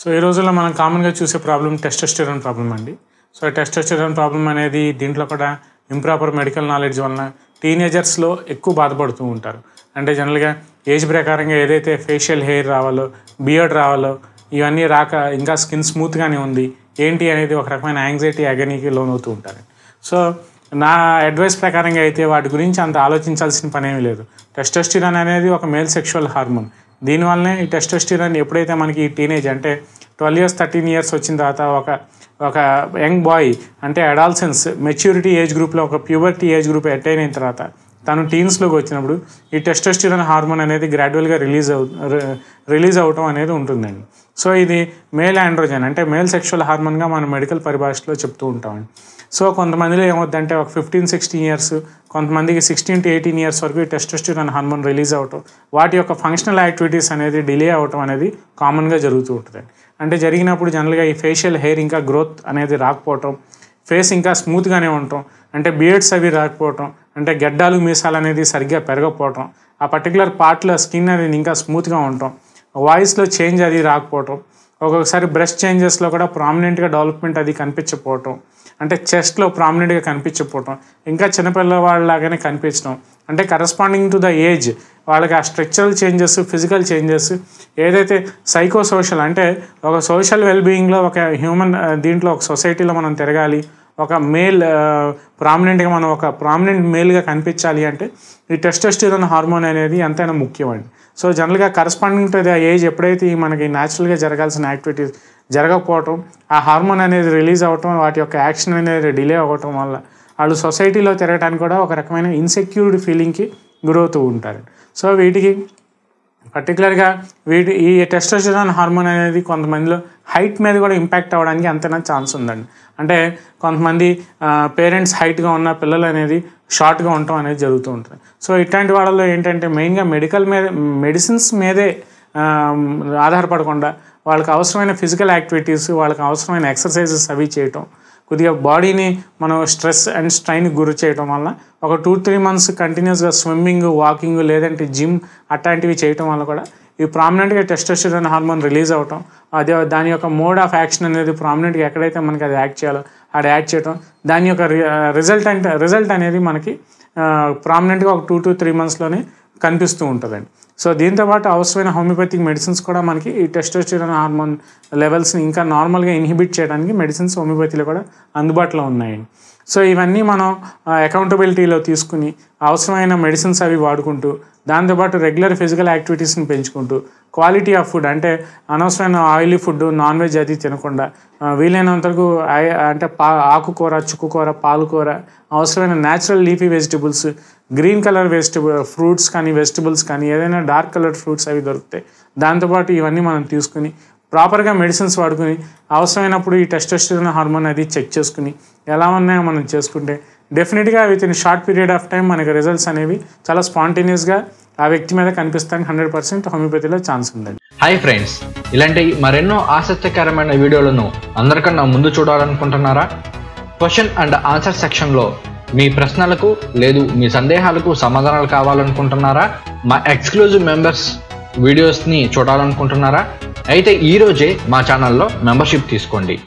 so ఈ రోజుల్లో మనం కామన్గా చూసే ప్రాబ్లం టెస్టోస్టెరాన్ ప్రాబ్లం అండి సో టెస్టోస్టెరాన్ ప్రాబ్లం అనేది దీంట్లో కూడా ఇంప్రాపర్ మెడికల్ నాలెడ్జ్ వలన టీనేజర్స్లో ఎక్కువ బాధపడుతూ ఉంటారు అంటే జనరల్గా ఏజ్ ప్రకారంగా ఏదైతే ఫేషియల్ హెయిర్ రావాలో బియర్డ్ రావాలో ఇవన్నీ రాక ఇంకా స్కిన్ స్మూత్గానే ఉంది ఏంటి అనేది ఒక రకమైన యాంగ్జైటీ అగనీకి లోనవుతూ ఉంటారు సో నా అడ్వైస్ ప్రకారంగా అయితే వాటి గురించి అంత ఆలోచించాల్సిన పనేమీ లేదు టెస్టోస్టిరాన్ అనేది ఒక మేల్ సెక్షువల్ హార్మోన్ దీనివల్లనే ఈ టెస్టోస్టిరాన్ ఎప్పుడైతే మనకి టీనేజ్ అంటే ట్వెల్వ్ ఇయర్స్ థర్టీన్ ఇయర్స్ వచ్చిన తర్వాత ఒక ఒక యంగ్ బాయ్ అంటే అడాల్సన్స్ మెచ్యూరిటీ ఏజ్ గ్రూప్లో ఒక ప్యూబర్టీ ఏజ్ గ్రూప్ అటైన్ అయిన తర్వాత తను టీన్స్లోకి వచ్చినప్పుడు ఈ టెస్టోస్టిరాన్ హార్మోన్ అనేది గ్రాడ్యువల్గా రిలీజ్ అవు రిలీజ్ అవటం అనేది ఉంటుందండి సో ఇది మేల్ ఆండ్రోజన్ అంటే మేల్ సెక్షువల్ హార్మోన్గా మనం మెడికల్ పరిభాషలో చెప్తూ ఉంటామండి సో కొంతమందిలో ఏమవుతుందంటే ఒక ఫిఫ్టీన్ సిక్స్టీన్ ఇయర్స్ కొంతమందికి సిక్స్టీన్ టు ఎయిటీన్ ఇయర్స్ వరకు టెస్టోస్టిరాన్ హార్మోన్ రిలీజ్ అవటం వాటి యొక్క ఫంక్షనల్ యాక్టివిటీస్ అనేది డిలే అవటం అనేది కామన్గా జరుగుతూ ఉంటుంది అంటే జరిగినప్పుడు జనరల్గా ఈ ఫేషియల్ హెయిర్ ఇంకా గ్రోత్ అనేది రాకపోవటం ఫేస్ ఇంకా స్మూత్గానే ఉండటం అంటే బియర్డ్స్ అవి రాకపోవటం అంటే గడ్డాలు మీసాలు అనేది సరిగ్గా పెరగకపోవటం ఆ పర్టికులర్ పార్ట్లో స్కిన్ అనేది ఇంకా స్మూత్గా ఉండటం వాయిస్లో చేంజ్ అది రాకపోవటం ఒక్కొక్కసారి బ్రెస్ట్ చేంజెస్లో కూడా ప్రామినెంట్గా డెవలప్మెంట్ అది కనిపించకపోవటం అంటే చెస్ట్లో ప్రామినెంట్గా కనిపించకపోవటం ఇంకా చిన్నపిల్లవాళ్ళలాగానే కనిపించడం అంటే కరస్పాండింగ్ టు ద ఏజ్ వాళ్ళకి ఆ స్ట్రక్చరల్ చేంజెస్ ఫిజికల్ చేంజెస్ ఏదైతే సైకో సోషల్ అంటే ఒక సోషల్ వెల్బీయింగ్లో ఒక హ్యూమన్ దీంట్లో ఒక సొసైటీలో మనం తిరగాలి ఒక మేల్ ప్రామినెంట్గా మనం ఒక ప్రామినెంట్ మేల్గా కనిపించాలి అంటే ఈ టెస్టోస్టిరోన్ హార్మోన్ అనేది ఎంతైనా ముఖ్యమండి సో జనరల్గా కరస్పాండింగ్ టు ఏజ్ ఎప్పుడైతే మనకి న్యాచురల్గా జరగాల్సిన యాక్టివిటీస్ జరగకపోవటం ఆ హార్మోన్ అనేది రిలీజ్ అవ్వటం వాటి యొక్క యాక్షన్ అనేది డిలే అవ్వటం వల్ల వాళ్ళు సొసైటీలో తిరగడానికి కూడా ఒక రకమైన ఇన్సెక్యూర్డ్ ఫీలింగ్కి గురవుతూ ఉంటారు సో వీటికి పర్టికులర్గా వీటి ఈ టెస్టోస్టెరాన్ హార్మోన్ అనేది కొంతమందిలో హైట్ మీద కూడా ఇంపాక్ట్ అవ్వడానికి అంతనా ఛాన్స్ ఉందండి అంటే కొంతమంది పేరెంట్స్ హైట్గా ఉన్న పిల్లలు అనేది షార్ట్గా ఉండటం అనేది జరుగుతూ ఉంటుంది సో ఇట్లాంటి వాళ్ళలో ఏంటంటే మెయిన్గా మెడికల్ మీద మెడిసిన్స్ మీదే ఆధారపడకుండా వాళ్ళకి అవసరమైన ఫిజికల్ యాక్టివిటీస్ వాళ్ళకి అవసరమైన ఎక్సర్సైజెస్ అవి చేయటం కొద్దిగా బాడీని మనం స్ట్రెస్ అండ్ స్ట్రైన్ గురి చేయటం వల్ల ఒక టూ త్రీ మంత్స్ కంటిన్యూస్గా స్విమ్మింగ్ వాకింగ్ లేదంటే జిమ్ అట్లాంటివి చేయటం వల్ల కూడా ఈ ప్రామినెంట్గా టెస్టోస్టిరోన్ హార్మోన్ రిలీజ్ అవటం అదే దాని యొక్క మోడ్ ఆఫ్ యాక్షన్ అనేది ప్రామినెంట్గా ఎక్కడైతే మనకి అది యాక్ట్ చేయాలో అది యాక్ట్ చేయటం దాని యొక్క రిజల్ట్ అంటే రిజల్ట్ అనేది మనకి ప్రామినెంట్గా ఒక టూ టు త్రీ మంత్స్లోనే కనిపిస్తూ ఉంటుందండి సో దీంతోపాటు అవసరమైన హోమియోపతిక్ మెడిసిన్స్ కూడా మనకి ఈ టెస్టోస్టిరాన్ హార్మోన్ లెవెల్స్ని ఇంకా నార్మల్గా ఇన్హిబిట్ చేయడానికి మెడిసిన్స్ హోమియోపతిలో కూడా అందుబాటులో ఉన్నాయండి సో ఇవన్నీ మనం అకౌంటబిలిటీలో తీసుకుని అవసరమైన మెడిసిన్స్ అవి వాడుకుంటూ దాంతోపాటు రెగ్యులర్ ఫిజికల్ యాక్టివిటీస్ని పెంచుకుంటూ క్వాలిటీ ఆఫ్ ఫుడ్ అంటే అనవసరమైన ఆయిలీ ఫుడ్ నాన్ వెజ్ అది తినకుండా వీలైనంత వరకు అంటే పా ఆకుకూర చుక్కుకూర పాలకూర అవసరమైన natural leafy vegetables green colour vegetable fruits కానీ వెజిటబుల్స్ కానీ ఏదైనా డార్క్ కలర్ ఫ్రూట్స్ అవి దొరుకుతాయి దాంతోపాటు ఇవన్నీ మనం తీసుకుని ప్రాపర్గా మెడిసిన్స్ వాడుకుని అవసరమైనప్పుడు ఈ టెస్టోస్టిరోన్ హార్మోన్ అది చెక్ చేసుకుని ఎలా ఉన్నాయో మనం చేసుకుంటే డెఫినెట్గా with in short period of time మనకి రిజల్ట్స్ అనేవి చాలా స్పాంటేనియస్గా ఆ వ్యక్తి మీద కనిపిస్తానికి హండ్రెడ్ పర్సెంట్ హోమియోపతిలో ఛాన్స్ ఉందండి హాయ్ ఫ్రెండ్స్ ఇలాంటి మరెన్నో ఆసక్తికరమైన వీడియోలను అందరికన్నా ముందు చూడాలనుకుంటున్నారా క్వశ్చన్ అండ్ ఆన్సర్ సెక్షన్లో మీ ప్రశ్నలకు లేదు మీ సందేహాలకు సమాధానాలు కావాలనుకుంటున్నారా మా ఎక్స్క్లూజివ్ మెంబర్స్ వీడియోస్ని చూడాలనుకుంటున్నారా అయితే ఈరోజే మా ఛానల్లో మెంబర్షిప్ తీసుకోండి